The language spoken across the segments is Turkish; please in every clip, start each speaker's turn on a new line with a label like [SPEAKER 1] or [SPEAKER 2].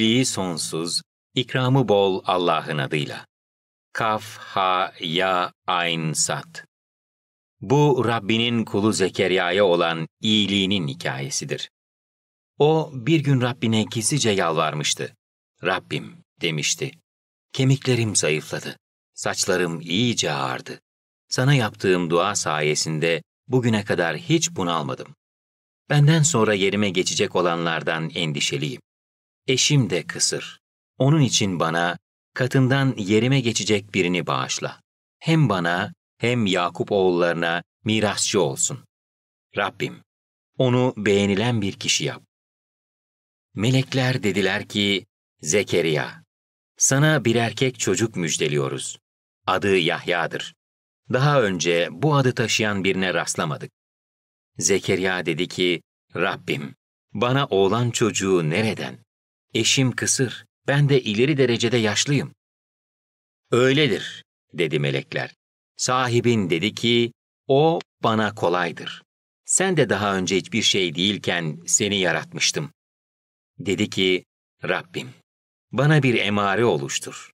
[SPEAKER 1] iyiliği sonsuz, ikramı bol Allah'ın adıyla. Kaf, ha, ya, ayn, sat. Bu Rabbinin kulu Zekeriya'ya olan iyiliğinin hikayesidir. O bir gün Rabbine gizlice yalvarmıştı. Rabbim demişti. Kemiklerim zayıfladı. Saçlarım iyice ağardı. Sana yaptığım dua sayesinde bugüne kadar hiç bunalmadım. Benden sonra yerime geçecek olanlardan endişeliyim. Eşim de kısır. Onun için bana katından yerime geçecek birini bağışla. Hem bana hem Yakup oğullarına mirasçı olsun. Rabbim, onu beğenilen bir kişi yap. Melekler dediler ki, Zekeriya, sana bir erkek çocuk müjdeliyoruz. Adı Yahya'dır. Daha önce bu adı taşıyan birine rastlamadık. Zekeriya dedi ki, Rabbim, bana oğlan çocuğu nereden? Eşim kısır, ben de ileri derecede yaşlıyım. Öyledir, dedi melekler. Sahibin dedi ki, o bana kolaydır. Sen de daha önce hiçbir şey değilken seni yaratmıştım. Dedi ki, Rabbim, bana bir emare oluştur.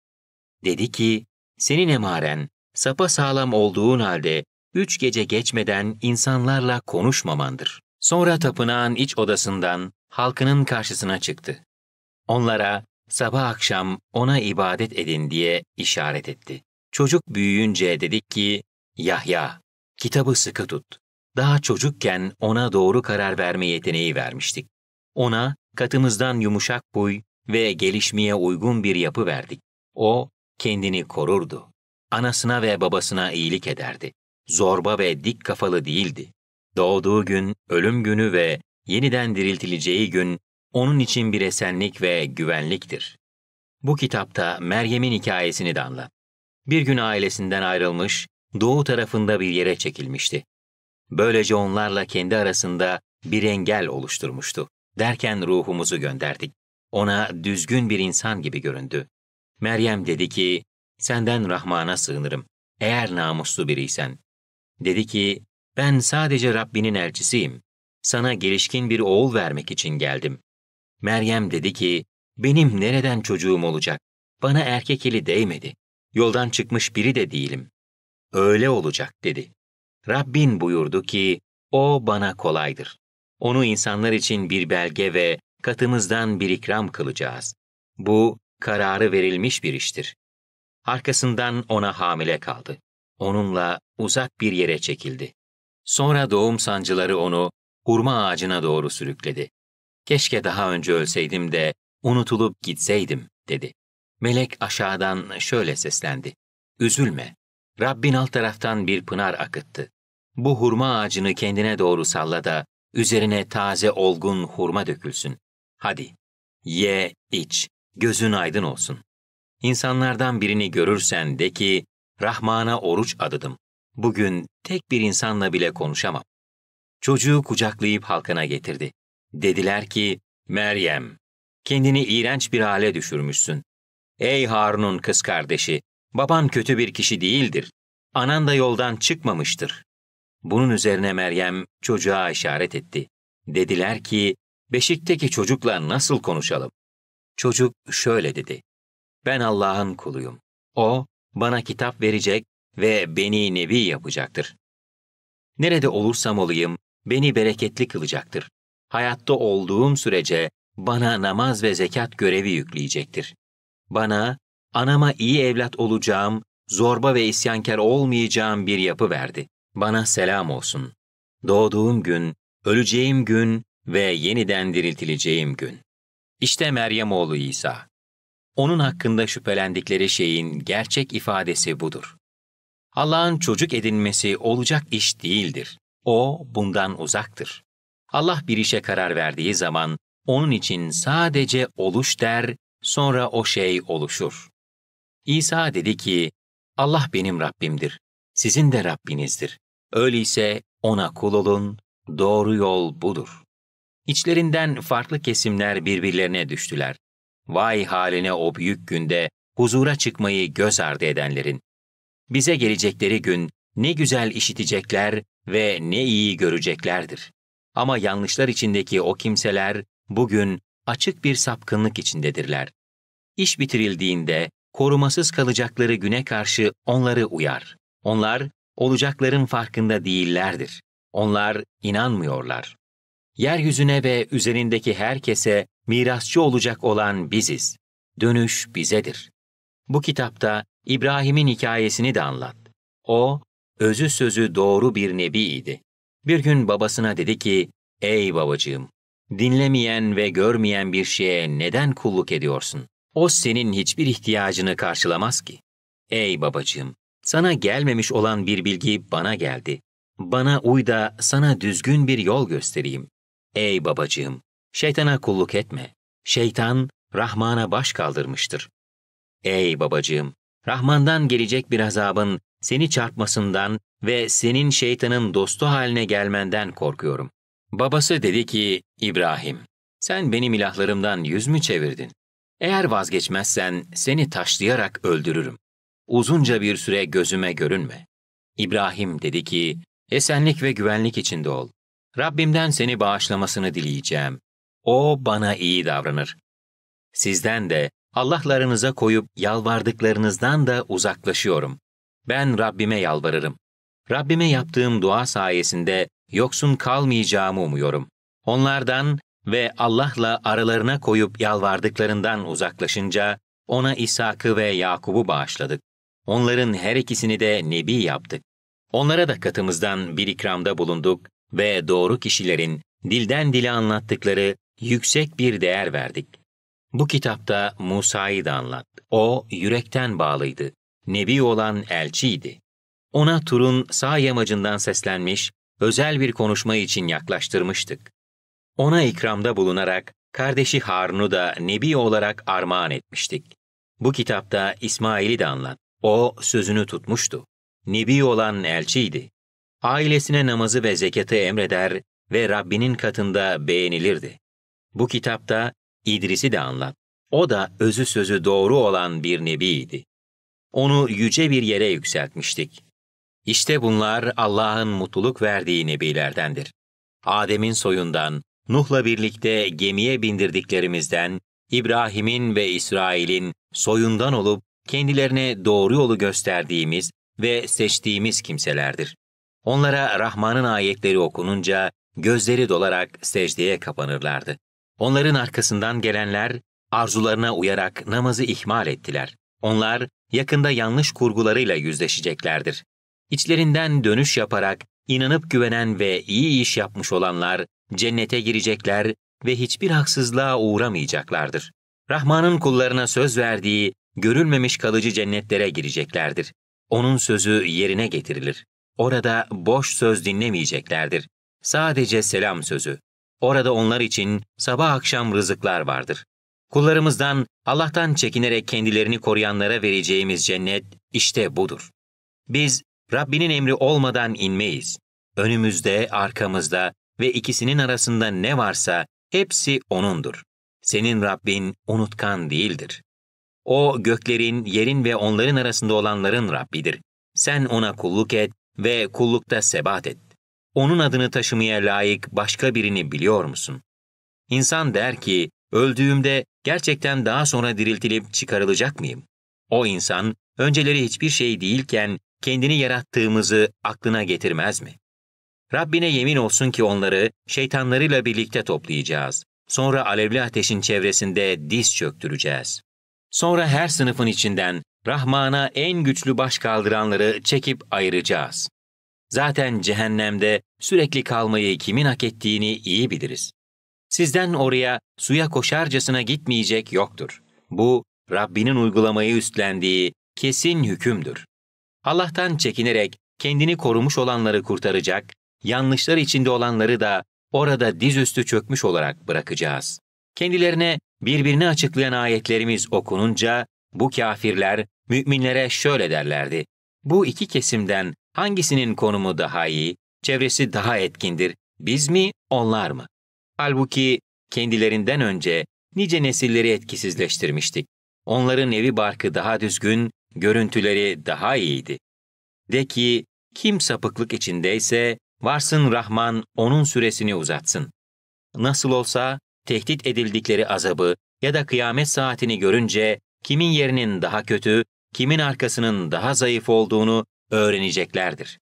[SPEAKER 1] Dedi ki, senin emaren, sapa sağlam olduğun halde üç gece geçmeden insanlarla konuşmamandır. Sonra tapınağın iç odasından halkının karşısına çıktı. Onlara sabah akşam ona ibadet edin diye işaret etti. Çocuk büyüyünce dedik ki, Yahya, kitabı sıkı tut. Daha çocukken ona doğru karar verme yeteneği vermiştik. Ona katımızdan yumuşak boy ve gelişmeye uygun bir yapı verdik. O kendini korurdu. Anasına ve babasına iyilik ederdi. Zorba ve dik kafalı değildi. Doğduğu gün, ölüm günü ve yeniden diriltileceği gün onun için bir esenlik ve güvenliktir. Bu kitapta Meryem'in hikayesini de anlat. Bir gün ailesinden ayrılmış, doğu tarafında bir yere çekilmişti. Böylece onlarla kendi arasında bir engel oluşturmuştu. Derken ruhumuzu gönderdik. Ona düzgün bir insan gibi göründü. Meryem dedi ki, senden Rahman'a sığınırım, eğer namuslu biriysen. Dedi ki, ben sadece Rabbinin elçisiyim. Sana gelişkin bir oğul vermek için geldim. Meryem dedi ki, benim nereden çocuğum olacak? Bana erkek eli değmedi. Yoldan çıkmış biri de değilim. Öyle olacak dedi. Rabbin buyurdu ki, o bana kolaydır. Onu insanlar için bir belge ve katımızdan bir ikram kılacağız. Bu kararı verilmiş bir iştir. Arkasından ona hamile kaldı. Onunla uzak bir yere çekildi. Sonra doğum sancıları onu hurma ağacına doğru sürükledi. Keşke daha önce ölseydim de unutulup gitseydim dedi. Melek aşağıdan şöyle seslendi. Üzülme. Rabbin alt taraftan bir pınar akıttı. Bu hurma ağacını kendine doğru salla da üzerine taze olgun hurma dökülsün. Hadi ye, iç, gözün aydın olsun. İnsanlardan birini görürsen de ki Rahman'a oruç adadım. Bugün tek bir insanla bile konuşamam. Çocuğu kucaklayıp halkına getirdi. Dediler ki, Meryem, kendini iğrenç bir hale düşürmüşsün. Ey Harun'un kız kardeşi, baban kötü bir kişi değildir. Anan da yoldan çıkmamıştır. Bunun üzerine Meryem çocuğa işaret etti. Dediler ki, Beşikteki çocukla nasıl konuşalım? Çocuk şöyle dedi. Ben Allah'ın kuluyum. O bana kitap verecek ve beni nebi yapacaktır. Nerede olursam olayım beni bereketli kılacaktır hayatta olduğum sürece bana namaz ve zekat görevi yükleyecektir. Bana, anama iyi evlat olacağım, zorba ve isyankar olmayacağım bir yapı verdi. Bana selam olsun. Doğduğum gün, öleceğim gün ve yeniden diriltileceğim gün. İşte Meryem oğlu İsa. Onun hakkında şüphelendikleri şeyin gerçek ifadesi budur. Allah'ın çocuk edinmesi olacak iş değildir. O bundan uzaktır. Allah bir işe karar verdiği zaman onun için sadece oluş der, sonra o şey oluşur. İsa dedi ki, Allah benim Rabbimdir, sizin de Rabbinizdir. Öyleyse ona kul olun, doğru yol budur. İçlerinden farklı kesimler birbirlerine düştüler. Vay haline o büyük günde huzura çıkmayı göz ardı edenlerin. Bize gelecekleri gün ne güzel işitecekler ve ne iyi göreceklerdir. Ama yanlışlar içindeki o kimseler bugün açık bir sapkınlık içindedirler. İş bitirildiğinde korumasız kalacakları güne karşı onları uyar. Onlar olacakların farkında değillerdir. Onlar inanmıyorlar. Yeryüzüne ve üzerindeki herkese mirasçı olacak olan biziz. Dönüş bizedir. Bu kitapta İbrahim'in hikayesini de anlat. O, özü sözü doğru bir nebi idi. Bir gün babasına dedi ki, ''Ey babacığım, dinlemeyen ve görmeyen bir şeye neden kulluk ediyorsun? O senin hiçbir ihtiyacını karşılamaz ki. Ey babacığım, sana gelmemiş olan bir bilgi bana geldi. Bana uy da sana düzgün bir yol göstereyim. Ey babacığım, şeytana kulluk etme. Şeytan, Rahman'a baş kaldırmıştır. Ey babacığım, Rahman'dan gelecek bir azabın seni çarpmasından ve senin şeytanın dostu haline gelmenden korkuyorum. Babası dedi ki, İbrahim, sen benim ilahlarımdan yüz mü çevirdin? Eğer vazgeçmezsen seni taşlayarak öldürürüm. Uzunca bir süre gözüme görünme. İbrahim dedi ki, esenlik ve güvenlik içinde ol. Rabbimden seni bağışlamasını dileyeceğim. O bana iyi davranır. Sizden de Allah'larınıza koyup yalvardıklarınızdan da uzaklaşıyorum ben Rabbime yalvarırım. Rabbime yaptığım dua sayesinde yoksun kalmayacağımı umuyorum. Onlardan ve Allah'la aralarına koyup yalvardıklarından uzaklaşınca ona İshak'ı ve Yakub'u bağışladık. Onların her ikisini de nebi yaptık. Onlara da katımızdan bir ikramda bulunduk ve doğru kişilerin dilden dile anlattıkları yüksek bir değer verdik. Bu kitapta Musa'yı da anlat. O yürekten bağlıydı nebi olan elçiydi. Ona Tur'un sağ yamacından seslenmiş, özel bir konuşma için yaklaştırmıştık. Ona ikramda bulunarak kardeşi Harun'u da nebi olarak armağan etmiştik. Bu kitapta İsmail'i de anlat. O sözünü tutmuştu. Nebi olan elçiydi. Ailesine namazı ve zekatı emreder ve Rabbinin katında beğenilirdi. Bu kitapta İdris'i de anlat. O da özü sözü doğru olan bir nebiydi onu yüce bir yere yükseltmiştik. İşte bunlar Allah'ın mutluluk verdiği nebilerdendir. Adem'in soyundan, Nuh'la birlikte gemiye bindirdiklerimizden, İbrahim'in ve İsrail'in soyundan olup kendilerine doğru yolu gösterdiğimiz ve seçtiğimiz kimselerdir. Onlara Rahman'ın ayetleri okununca gözleri dolarak secdeye kapanırlardı. Onların arkasından gelenler arzularına uyarak namazı ihmal ettiler. Onlar yakında yanlış kurgularıyla yüzleşeceklerdir. İçlerinden dönüş yaparak inanıp güvenen ve iyi iş yapmış olanlar cennete girecekler ve hiçbir haksızlığa uğramayacaklardır. Rahman'ın kullarına söz verdiği görülmemiş kalıcı cennetlere gireceklerdir. Onun sözü yerine getirilir. Orada boş söz dinlemeyeceklerdir. Sadece selam sözü. Orada onlar için sabah akşam rızıklar vardır. Kullarımızdan Allah'tan çekinerek kendilerini koruyanlara vereceğimiz cennet işte budur. Biz Rabbinin emri olmadan inmeyiz. Önümüzde, arkamızda ve ikisinin arasında ne varsa hepsi O'nundur. Senin Rabbin unutkan değildir. O göklerin, yerin ve onların arasında olanların Rabbidir. Sen O'na kulluk et ve kullukta sebat et. O'nun adını taşımaya layık başka birini biliyor musun? İnsan der ki, öldüğümde gerçekten daha sonra diriltilip çıkarılacak mıyım? O insan önceleri hiçbir şey değilken kendini yarattığımızı aklına getirmez mi? Rabbine yemin olsun ki onları şeytanlarıyla birlikte toplayacağız. Sonra alevli ateşin çevresinde diz çöktüreceğiz. Sonra her sınıfın içinden Rahman'a en güçlü baş kaldıranları çekip ayıracağız. Zaten cehennemde sürekli kalmayı kimin hak ettiğini iyi biliriz. Sizden oraya suya koşarcasına gitmeyecek yoktur. Bu Rabbinin uygulamayı üstlendiği kesin hükümdür. Allah'tan çekinerek kendini korumuş olanları kurtaracak, yanlışlar içinde olanları da orada dizüstü çökmüş olarak bırakacağız. Kendilerine birbirini açıklayan ayetlerimiz okununca bu kafirler müminlere şöyle derlerdi. Bu iki kesimden hangisinin konumu daha iyi, çevresi daha etkindir, biz mi, onlar mı? Halbuki kendilerinden önce nice nesilleri etkisizleştirmiştik. Onların evi barkı daha düzgün, görüntüleri daha iyiydi. De ki, kim sapıklık içindeyse, varsın Rahman onun süresini uzatsın. Nasıl olsa, tehdit edildikleri azabı ya da kıyamet saatini görünce, kimin yerinin daha kötü, kimin arkasının daha zayıf olduğunu öğreneceklerdir.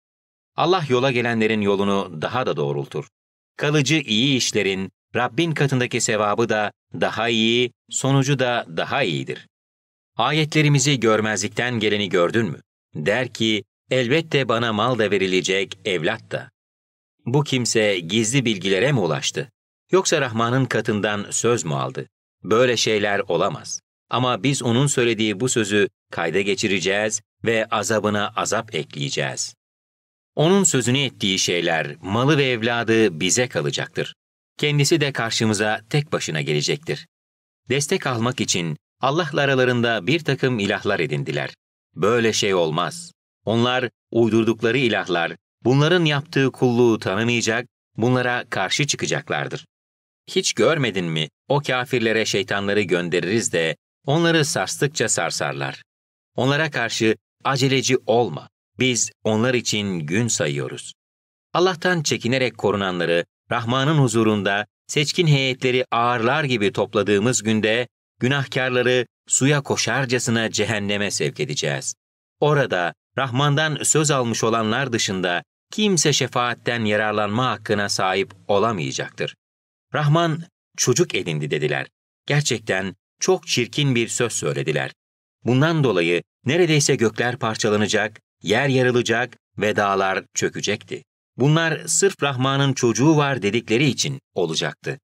[SPEAKER 1] Allah yola gelenlerin yolunu daha da doğrultur kalıcı iyi işlerin Rabbin katındaki sevabı da daha iyi, sonucu da daha iyidir. Ayetlerimizi görmezlikten geleni gördün mü? Der ki, elbette bana mal da verilecek, evlat da. Bu kimse gizli bilgilere mi ulaştı? Yoksa Rahman'ın katından söz mü aldı? Böyle şeyler olamaz. Ama biz onun söylediği bu sözü kayda geçireceğiz ve azabına azap ekleyeceğiz. Onun sözünü ettiği şeyler, malı ve evladı bize kalacaktır. Kendisi de karşımıza tek başına gelecektir. Destek almak için Allah'la aralarında bir takım ilahlar edindiler. Böyle şey olmaz. Onlar uydurdukları ilahlar, bunların yaptığı kulluğu tanımayacak, bunlara karşı çıkacaklardır. Hiç görmedin mi o kafirlere şeytanları göndeririz de onları sarstıkça sarsarlar. Onlara karşı aceleci olma. Biz onlar için gün sayıyoruz. Allah'tan çekinerek korunanları Rahman'ın huzurunda seçkin heyetleri ağırlar gibi topladığımız günde günahkarları suya koşarcasına cehenneme sevk edeceğiz. Orada Rahman'dan söz almış olanlar dışında kimse şefaatten yararlanma hakkına sahip olamayacaktır. Rahman çocuk edindi dediler. Gerçekten çok çirkin bir söz söylediler. Bundan dolayı neredeyse gökler parçalanacak, Yer yarılacak, ve dağlar çökecekti. Bunlar sırf Rahman'ın çocuğu var dedikleri için olacaktı.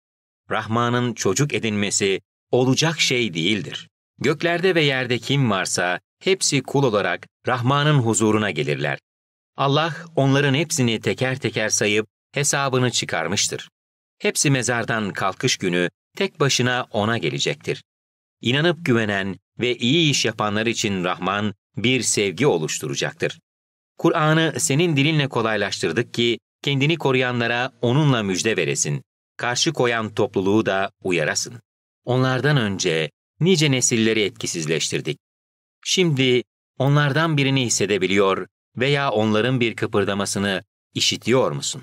[SPEAKER 1] Rahman'ın çocuk edinmesi olacak şey değildir. Göklerde ve yerde kim varsa hepsi kul olarak Rahman'ın huzuruna gelirler. Allah onların hepsini teker teker sayıp hesabını çıkarmıştır. Hepsi mezardan kalkış günü tek başına ona gelecektir inanıp güvenen ve iyi iş yapanlar için Rahman bir sevgi oluşturacaktır. Kur'an'ı senin dilinle kolaylaştırdık ki kendini koruyanlara onunla müjde veresin. Karşı koyan topluluğu da uyarasın. Onlardan önce nice nesilleri etkisizleştirdik. Şimdi onlardan birini hissedebiliyor veya onların bir kıpırdamasını işitiyor musun?